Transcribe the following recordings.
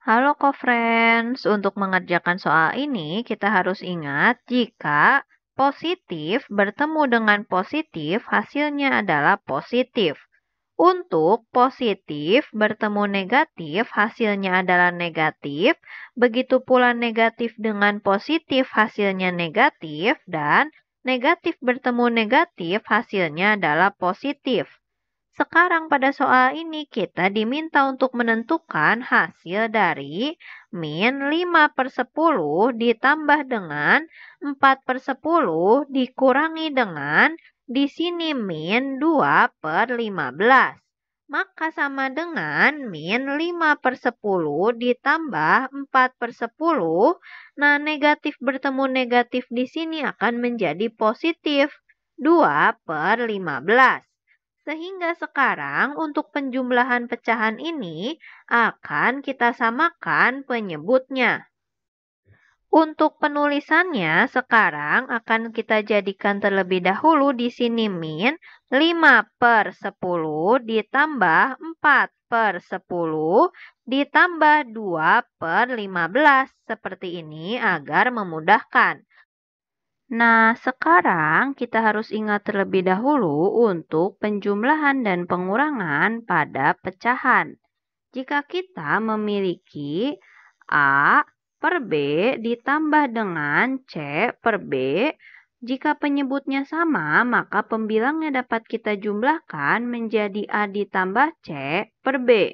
Halo co-friends, untuk mengerjakan soal ini kita harus ingat jika positif bertemu dengan positif hasilnya adalah positif. Untuk positif bertemu negatif hasilnya adalah negatif, begitu pula negatif dengan positif hasilnya negatif dan negatif bertemu negatif hasilnya adalah positif. Sekarang pada soal ini kita diminta untuk menentukan hasil dari min 5 per 10 ditambah dengan 4 per 10 dikurangi dengan di sini min 2 per 15 maka sama dengan min 5 per 10 ditambah 4 per 10. Nah, negatif bertemu negatif di sini akan menjadi positif 2 per 15. Sehingga sekarang untuk penjumlahan pecahan ini akan kita samakan penyebutnya. Untuk penulisannya sekarang akan kita jadikan terlebih dahulu di sini min 5 per 10 ditambah 4 per 10 ditambah 2 per 15 seperti ini agar memudahkan. Nah, sekarang kita harus ingat terlebih dahulu untuk penjumlahan dan pengurangan pada pecahan. Jika kita memiliki A per B ditambah dengan C per B, jika penyebutnya sama, maka pembilangnya dapat kita jumlahkan menjadi A ditambah C per B.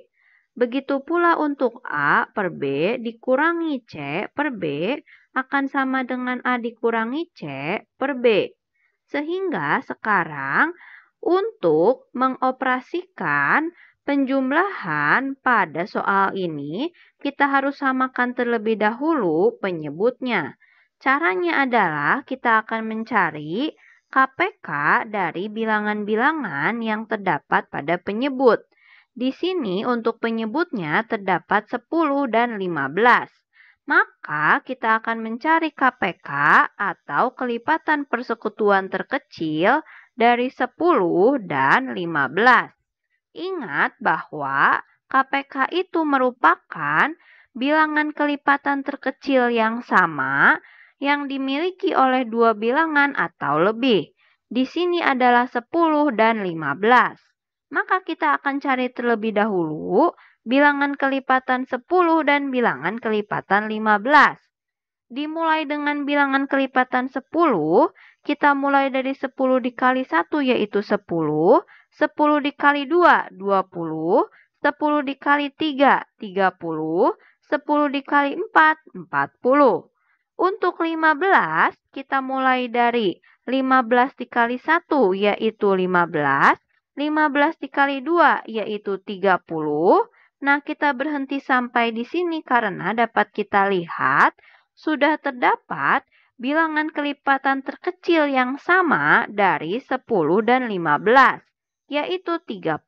Begitu pula untuk A per B dikurangi C per B akan sama dengan A dikurangi C per B. Sehingga sekarang untuk mengoperasikan penjumlahan pada soal ini kita harus samakan terlebih dahulu penyebutnya. Caranya adalah kita akan mencari KPK dari bilangan-bilangan yang terdapat pada penyebut. Di sini untuk penyebutnya terdapat 10 dan 15. Maka kita akan mencari KPK atau kelipatan persekutuan terkecil dari 10 dan 15. Ingat bahwa KPK itu merupakan bilangan kelipatan terkecil yang sama yang dimiliki oleh dua bilangan atau lebih. Di sini adalah 10 dan 15 maka kita akan cari terlebih dahulu bilangan kelipatan 10 dan bilangan kelipatan 15. Dimulai dengan bilangan kelipatan 10, kita mulai dari 10 dikali 1 yaitu 10, 10 dikali 2, 20, 10 dikali 3, 30, 10 dikali 4, 40. Untuk 15, kita mulai dari 15 dikali 1 yaitu 15, 15 dikali 2 yaitu 30. Nah, kita berhenti sampai di sini karena dapat kita lihat sudah terdapat bilangan kelipatan terkecil yang sama dari 10 dan 15, yaitu 30.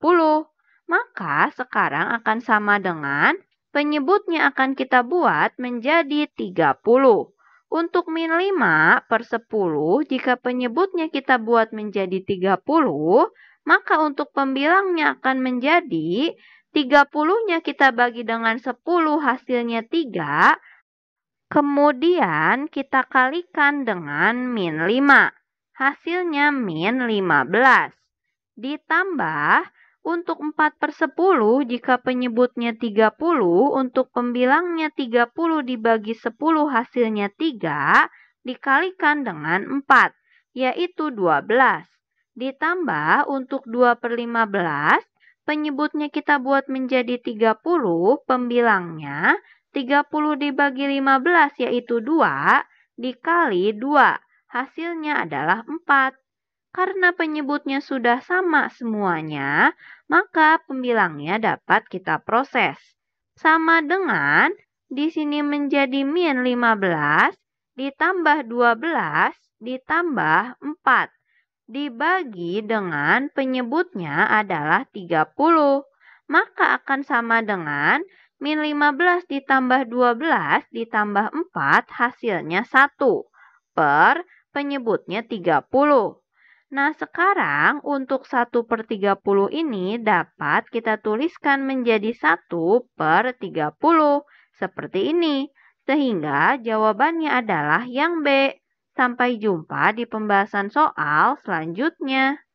Maka sekarang akan sama dengan penyebutnya akan kita buat menjadi 30. Untuk min 5 per 10, jika penyebutnya kita buat menjadi 30, maka untuk pembilangnya akan menjadi 30-nya kita bagi dengan 10 hasilnya 3. Kemudian kita kalikan dengan min 5. Hasilnya min 15. Ditambah untuk 4 per 10 jika penyebutnya 30, untuk pembilangnya 30 dibagi 10 hasilnya 3, dikalikan dengan 4, yaitu 12. Ditambah untuk 2 per 15, penyebutnya kita buat menjadi 30, pembilangnya 30 dibagi 15 yaitu 2 dikali 2, hasilnya adalah 4. Karena penyebutnya sudah sama semuanya, maka pembilangnya dapat kita proses. Sama dengan di sini menjadi min 15 ditambah 12 ditambah 4 dibagi dengan penyebutnya adalah 30. Maka akan sama dengan min 15 ditambah 12 ditambah 4 hasilnya 1 per penyebutnya 30. Nah sekarang untuk 1 per 30 ini dapat kita tuliskan menjadi 1 per 30 seperti ini. Sehingga jawabannya adalah yang B. Sampai jumpa di pembahasan soal selanjutnya.